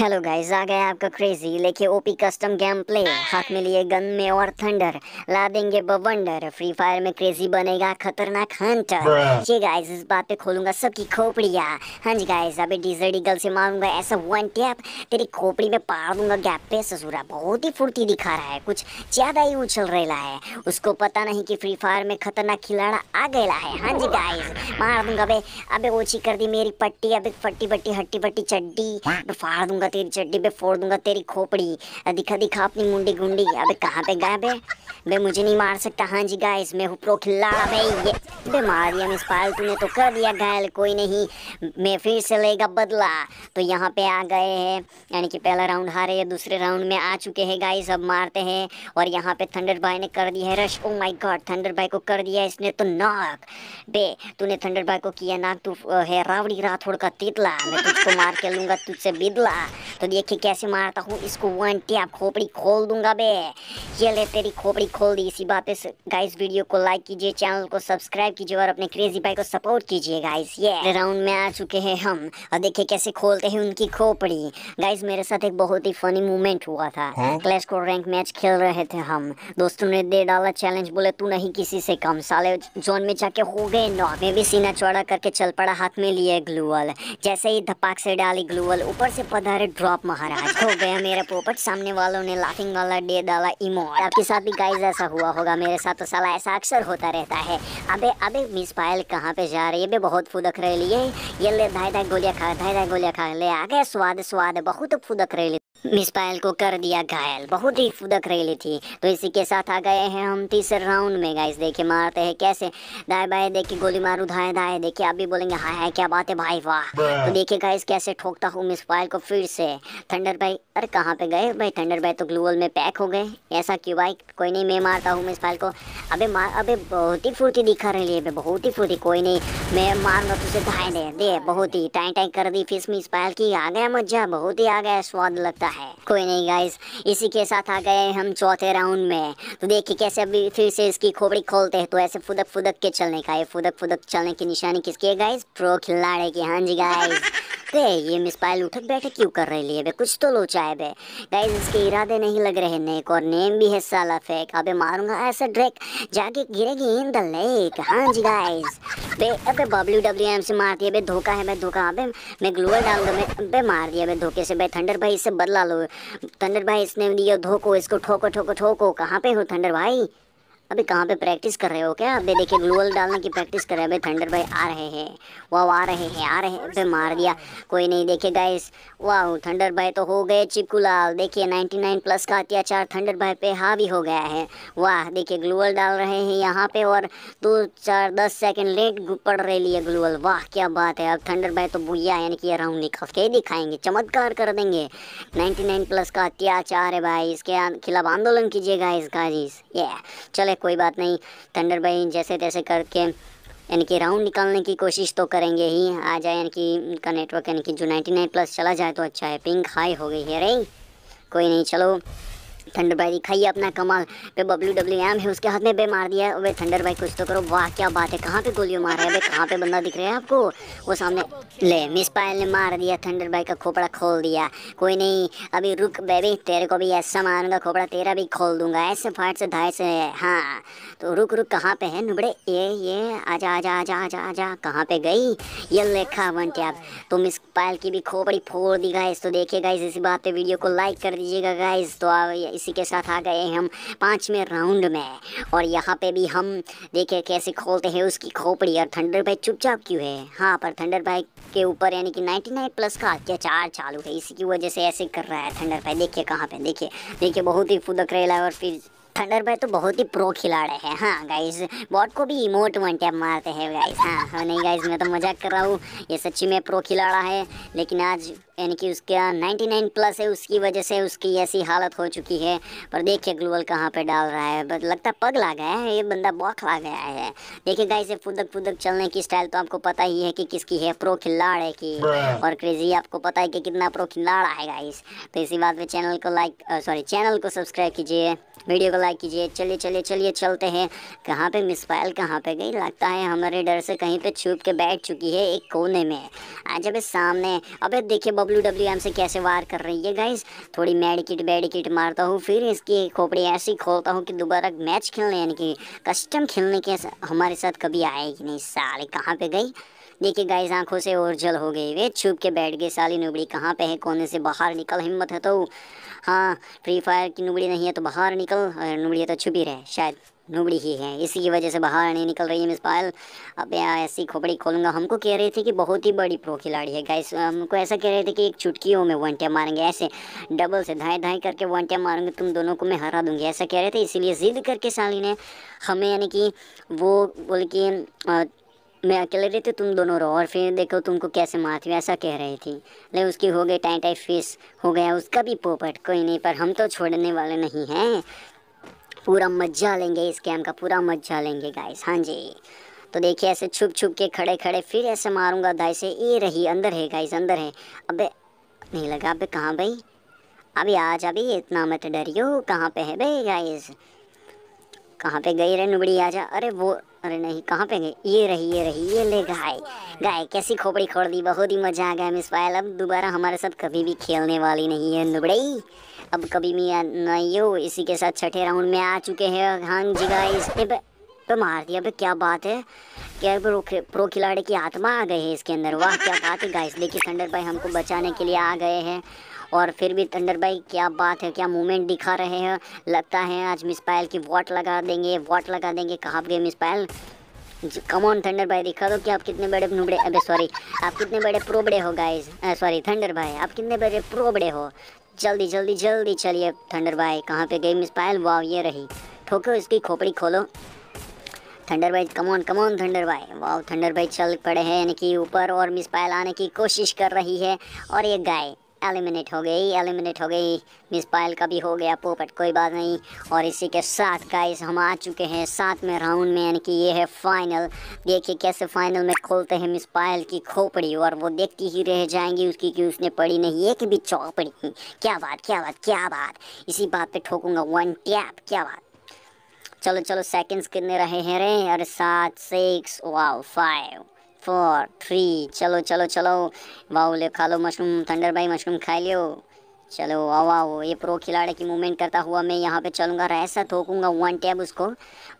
hello guys आ गया आपका crazy लेके ओपी कस्टम गेम प्ले हाथ में लिए गन में और थंडर ला देंगे बवंडर फ्री फायर में क्रेजी बनेगा खतरनाक हंटर ये गाइस इस बात पे खोलूंगा सबकी खोपड़िया हाँ जी गाइस अभी डीजल डीगल से मारूंगा ऐसा वन टैप तेरी खोपड़ी में पाड़ दूंगा गैप पे ससुरा बहुत ही फुर्ती दिखा रहा है कुछ ज्यादा ही उछल रहा है उसको पता नहीं की फ्री फायर में खतरनाक खिलाड़ा आ गया है हाँ जी गाइस मार दूंगा अबे अबे ओछी कर दी मेरी पट्टी अबे फट्टी बट्टी हट्टी बट्टी चड्डी फाड़ दूंगा दूंगा तेरी चड्डी पे फोड़ दूंगा तेरी खोपड़ी दिखा दिखा अपनी मुंडी गुंडी अबे कहाँ पे गाय बे मुझे नहीं मार सकता हाँ जी गाइस मैं हूँ प्रो खिल्लाड़ा भाई ये बे मार दिया मिस पालतू ने तो कर दिया घायल कोई नहीं मैं फिर से लेगा बदला तो यहाँ पे आ गए हैं यानी कि पहला राउंड हारे है दूसरे राउंड में आ चुके हैं गाइस अब मारते हैं और यहाँ पे थंडर भाई ने कर दिया है rush oh my god Thunder भाई को कर दिया इसने तो नाक बे तूने थंडर भाई को किया नाक तू है रावड़ी रात का तितला मैं तुझको मार के लूँगा तुझसे बिदला तो देखिए कैसे मारता हूँ इसको वन आप खोपड़ी खोल दूंगा बे ये ले तेरी खोपड़ी खोल दी इसी बात पे गाइस वीडियो को लाइक कीजिए चैनल को सब्सक्राइब कीजिए और अपने क्रेजी भाई को सपोर्ट कीजिए गाइस ये राउंड में आ चुके हैं हम और देखिए कैसे खोलते हैं उनकी खोपड़ी गाइस मेरे साथ एक बहुत ही फनी मूवमेंट हुआ था क्लैश को रैंक मैच खेल रहे थे हम दोस्तों ने दे डाला चैलेंज बोले तू नहीं किसी से कम साले जोन में जाके हो गए नॉक में भी सीना चौड़ा करके चल पड़ा हाथ में लिए ग्लूअल जैसे ही धपाक से डाली ग्लूअल ऊपर से पधारे अरे ड्रॉप महाराज हो गया मेरा पोपट सामने वालों ने लाफिंग वाला डे डाला इमो आपके साथ भी गाइस ऐसा हुआ होगा मेरे साथ तो साला ऐसा अक्सर होता रहता है अबे अबे मिस पायल कहाँ पे जा रही है बे बहुत फुदक रही है ये ले धाई धाई गोलियाँ खा धाई धाई गोलियाँ खा ले आ गए स्वाद स्वाद बहुत फुदक रही मिस पायल को कर दिया घायल बहुत ही फुदक रही थी तो इसी के साथ आ गए हैं हम तीसरे राउंड में गाइस देखिए मारते हैं कैसे दाए बाए देखिए गोली मारू धाए धाए देखिए आप भी बोलेंगे हाय हाय क्या बात है भाई वाह तो देखिए गाइस कैसे ठोकता हूँ मिस पायल को फिर से थंडर भाई अरे कहाँ पे गए भाई थंडर भाई तो ग्लूअल में पैक हो गए ऐसा क्यों भाई कोई नहीं मैं मारता हूँ मिस पायल को अभी मार अभी बहुत ही फुर्ती दिखा रही है बहुत ही फुर्ती कोई नहीं मैं मारूंगा तुझे धाए दे बहुत ही टाई टाई कर दी फिर मिस पायल की आ गया मजा बहुत ही आ गया स्वाद लगता सकता है कोई नहीं गाइस इसी के साथ आ गए हम चौथे राउंड में तो देखिए कैसे अभी फिर से इसकी खोपड़ी खोलते हैं तो ऐसे फुदक फुदक के चलने का ये फुदक फुदक चलने की निशानी किसकी है गाइस प्रो खिलाड़ी की हाँ जी गाइस बे ये मिस पायल उठक बैठे क्यों कर रही है बे कुछ तो लोचा है बे गाइस इसके इरादे नहीं लग रहे नेक और नेम भी है साला फेक अबे मारूंगा ऐसा ड्रैक जाके गिरेगी इन द लेक हाँ जी गाइस बे अबे बब्ल्यू डब्ल्यू एम से मारती है बे धोखा है बे धोखा अबे मैं ग्लूअर डाल दूँ बे मार दिया बे धोखे से बे थंडर भाई इससे बदला बदला लो थंडर भाई इसने लिया धोको इसको ठोको ठोको ठोको कहाँ पे हो थंडर भाई अभी कहाँ पे प्रैक्टिस कर रहे हो क्या अभी देखिए ग्लूअल डालने की प्रैक्टिस कर रहे हैं अभी थंडर भाई आ रहे हैं वाह आ रहे हैं आ रहे हैं मार दिया कोई नहीं देखिए गाइस वाह थंडर भाई तो हो गए चिपकुलाल देखिए 99 प्लस का अत्याचार थंडर भाई पे हावी हो गया है वाह देखिए ग्लूअल डाल रहे हैं यहाँ पे और दो चार दस सेकेंड लेट पड़ रहे लिए ग्लूअल वाह क्या बात है अब थंडर भाई तो भूया यानी कि राउंड निकल के दिखाएंगे चमत्कार कर देंगे नाइन प्लस का अत्याचार है भाई इसके खिलाफ आंदोलन कीजिएगा इस गाइस ये चले कोई बात नहीं थंडर भाई जैसे तैसे करके यानी कि राउंड निकालने की कोशिश तो करेंगे ही आ जाए यानी कि इनका नेटवर्क यानी कि जो 99 प्लस चला जाए तो अच्छा है पिंक हाई हो गई है रही कोई नहीं चलो थंडर भाई दिखाइए अपना कमाल पे बब्लू डब्ल्यू एम है उसके हाथ में बे मार दिया है थंडर भाई कुछ तो करो वाह क्या बात है कहाँ पे गोलियों मार रहा है कहाँ पे बंदा दिख रहा है आपको वो सामने ले मिस पायल ने मार दिया थंडर भाई का खोपड़ा खोल दिया कोई नहीं अभी रुक बेबी तेरे को भी ऐसा मारूंगा खोपड़ा तेरा भी खोल दूंगा ऐसे फाट से धाए से हाँ तो रुक रुक कहाँ पे है नुबड़े ये ये आजा आजा आजा आजा आजा कहाँ पे गई ये लेखा वन टैप तो मिस पायल की भी खोपड़ी फोड़ दी गाइस तो देखिए गाइस इसी बात पे वीडियो को लाइक कर दीजिएगा गाइस तो आ इसी के साथ आ गए हम पाँचवें राउंड में और यहाँ पे भी हम देखे कैसे खोलते हैं उसकी खोपड़ी और थंडर बाइक चुपचाप क्यों है हाँ पर थंडर बाइक के ऊपर यानी कि 99 प्लस का अत्याचार चालू है इसी की वजह से ऐसे कर रहा है थंडर बाइक देखिए कहाँ पे देखिए देखिए बहुत ही फुदक रेला है और फिर थंडर भाई तो बहुत ही प्रो खिलाड़ी है हाँ गाइज बॉट को भी इमोट वन टैप मारते हैं गाइज हाँ, हाँ नहीं गाइज मैं तो मजाक कर रहा हूँ ये सच्ची में प्रो खिलाड़ा है लेकिन आज यानी कि उसका 99 प्लस है उसकी वजह से उसकी ऐसी हालत हो चुकी है पर देखिए ग्लोबल कहाँ पे डाल रहा है लगता पग ला गया है ये बंदा बौखला गया है देखिए गाइस ये फुदक फुदक चलने की स्टाइल तो आपको पता ही है कि किसकी है प्रो खिलाड़ है की और क्रेजी आपको पता है कि कितना प्रो खिलाड़ है गाइस तो इसी बात पर चैनल को लाइक सॉरी चैनल को सब्सक्राइब कीजिए वीडियो को लाइक कीजिए चलिए चलिए चलिए चलते हैं कहाँ पे मिस पायल कहाँ पे गई लगता है हमारे डर से कहीं पे छुप के बैठ चुकी है एक कोने में आज जब सामने अबे देखिए बबलू डब्ल्यू डब्ल्यू एम से कैसे वार कर रही है गाइज थोड़ी मेडिकिट बेडिकिट मारता हूँ फिर इसकी खोपड़ी ऐसी खोलता हूँ कि दोबारा मैच खेलने यानी कि कस्टम खेलने के हमारे साथ कभी आएगी नहीं साले कहाँ पे गई देखिए गाइज आंखों से और जल हो गई वे छुप के बैठ गए साली नुबड़ी कहाँ पे है कोने से बाहर निकल हिम्मत है तो हाँ फ्री फायर की नुबड़ी नहीं है तो बाहर निकल नुबड़ी है तो छुपी रहे शायद रुबड़ी ही है इसी की वजह से बाहर नहीं निकल रही है मिस पायल अब ऐसी खोपड़ी खोलूंगा हमको कह रहे थे कि बहुत ही बड़ी प्रो खिलाड़ी है गाइस हमको ऐसा कह रहे थे कि एक चुटकियों में वन टैप मारेंगे ऐसे डबल से धाएँ धाएँ करके वन टैप मारूंगे तुम दोनों को मैं हरा दूंगी ऐसा कह रहे थे इसीलिए ज़िद करके साली ने हमें यानी कि वो बोल कि मैं अकेले रही थी तुम दोनों रहो और फिर देखो तुमको कैसे मारती हूँ ऐसा कह रही थी लेकिन उसकी हो गई टाइट टाइट फेस हो गया उसका भी पोपट कोई नहीं पर हम तो छोड़ने वाले नहीं हैं पूरा मजा लेंगे इस गेम का पूरा मजा लेंगे गाइस हाँ जी तो देखिए ऐसे छुप छुप के खड़े खड़े फिर ऐसे मारूंगा दाई से ये रही अंदर है गाइस अंदर है अबे नहीं लगा अबे कहाँ भाई अभी आज अभी इतना मत डरियो कहाँ पे है भाई गाइस कहाँ पे गई रे नुबड़ी आजा अरे वो अरे नहीं कहाँ पे गए ये रही ये रही ये ले गाय गाय कैसी खोपड़ी खोड़ दी बहुत ही मजा आ गया मिस पायल अब दोबारा हमारे साथ कभी भी खेलने वाली नहीं है नुबड़ई अब कभी भी नहीं हो इसी के साथ छठे राउंड में आ चुके हैं हाँ जी गाय पे, तो मार दिया पे क्या बात है क्या प्रो, प्रो खिलाड़ी की आत्मा आ गई है इसके अंदर वाह क्या बात है गाइस देखिए थंडर भाई हमको बचाने के लिए आ गए हैं और फिर भी थंडर भाई क्या बात है क्या मूवमेंट दिखा रहे हैं लगता है आज मिस पायल की वॉट लगा देंगे वॉट लगा देंगे कहाँ गए मिस पायल ऑन थंडर भाई दिखा दो कि आप कितने बड़े नुबड़े अबे सॉरी आप कितने बड़े प्रोबड़े हो गाइस सॉरी थंडर भाई आप कितने बड़े प्रोबड़े हो जल्दी जल्दी जल्दी चलिए थंडर भाई कहाँ पे गई मिस पायल वाह ये रही ठोको इसकी खोपड़ी खोलो थंडर भाई कमॉन कमॉन थंडर भाई वाह थंडर भाई चल पड़े हैं यानी कि ऊपर और मिस पायल आने की कोशिश कर रही है और ये गाय एलिमिनेट हो गई एलिमिनेट हो गई मिस पायल का भी हो गया पोपट कोई बात नहीं और इसी के साथ गाइस हम आ चुके हैं सातवें राउंड में यानी कि ये है फाइनल देखिए कैसे फाइनल में खोलते हैं मिस पायल की खोपड़ी और वो देखती ही रह जाएंगी उसकी कि उसने पड़ी नहीं एक भी चौपड़ी क्या बात क्या बात क्या बात इसी बात पर ठोकूंगा वन टैप क्या बात चलो चलो सेकेंड्स कितने रहे हैं रे अरे सात six wow five four three चलो चलो चलो वाह ले खा लो मशरूम थंडर भाई मशरूम खा लियो चलो वाह वाह ये प्रो खिलाड़ी की मूवमेंट करता हुआ मैं यहाँ पे चलूँगा ऐसा थोकूँगा वन टैब उसको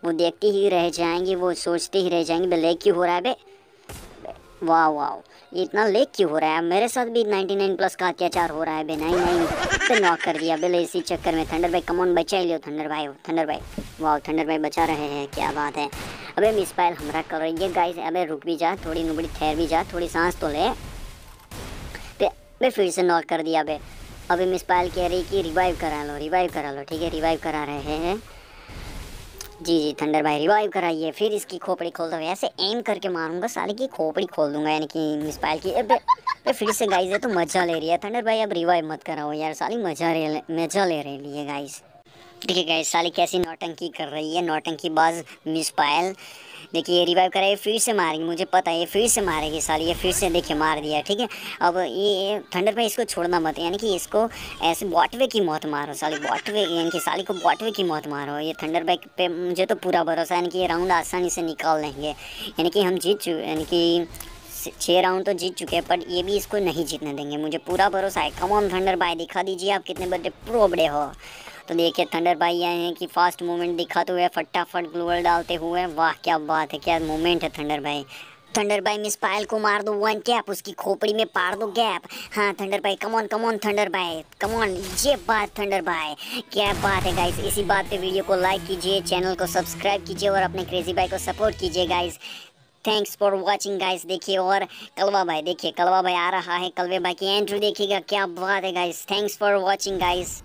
वो देखते ही रह जाएंगे वो सोचते ही रह जाएंगे लेक क्यों हो रहा है बे वाह वाह इतना लेक क्यों हो रहा है मेरे साथ भी 99 प्लस का अत्याचार हो रहा है बे नहीं नहीं तो नॉक कर दिया बेले इसी चक्कर में थंडर भाई कमोन बचा ही लियो थंडर भाई थंडर भाई वाह थंडर भाई बचा रहे हैं क्या बात है अबे पायल हमारा कर ये गाइस अबे रुक भी जा थोड़ी नुबड़ी ठहर भी जा थोड़ी सांस तो ले पे अबे फिर से नॉक कर दिया अबे अबे पायल कह रही कि रिवाइव करा लो रिवाइव करा लो ठीक है रिवाइव करा रहे हैं जी जी थंडर भाई रिवाइव कराइए फिर इसकी खोपड़ी खोल दो ऐसे एम करके मारूंगा साले की खोपड़ी खोल दूंगा यानी कि मिस पायल की अबे अबे फिर से गाइस है तो मज़ा ले रही है थंडर भाई अब रिवाइव मत कराओ यार साली मज़ा ले मज़ा ले रही है गाइस देखिए गए साली कैसी नौटंकी कर रही है नौटंकी बाज मिस पायल देखिए ये रिवाइव ये फिर से मारेगी मुझे पता है ये फिर से मारेगी साली ये फिर से देखिए मार दिया ठीक है अब ये थंडर पे इसको छोड़ना मत यानी कि इसको ऐसे बॉटवे की मौत मारो साली बॉटवे यानी कि साली को बॉटवे की मौत मारो ये थंडर बैक पे मुझे तो पूरा भरोसा यानी कि ये राउंड आसानी से निकाल लेंगे यानी कि हम जीत चुके यानी कि छः राउंड तो जीत चुके हैं पर ये भी इसको नहीं जीतने देंगे मुझे पूरा भरोसा है कम ऑन थंडर बाय दिखा दीजिए आप कितने बड़े प्रो बड़े हो तो देखिए थंडर भाई आए हैं कि फास्ट मूवमेंट दिखाते हुए फटाफट ग्लोअर डालते हुए वाह क्या बात है क्या मूवमेंट है थंडर भाई थंडर भाई मिस पायल को मार दो वन कैप उसकी खोपड़ी में पार दो गैप हाँ थंडर भाई कमोन कमोन थंडर भाई कमोन ये बात थंडर भाई क्या बात है गाइस इसी बात पे वीडियो को लाइक कीजिए चैनल को सब्सक्राइब कीजिए और अपने क्रेजी भाई को सपोर्ट कीजिए guys thanks for watching guys देखिए और कलवा भाई देखिए कलवा भाई आ रहा है कलवे भाई की एंट्री देखिएगा क्या बात है guys thanks for watching guys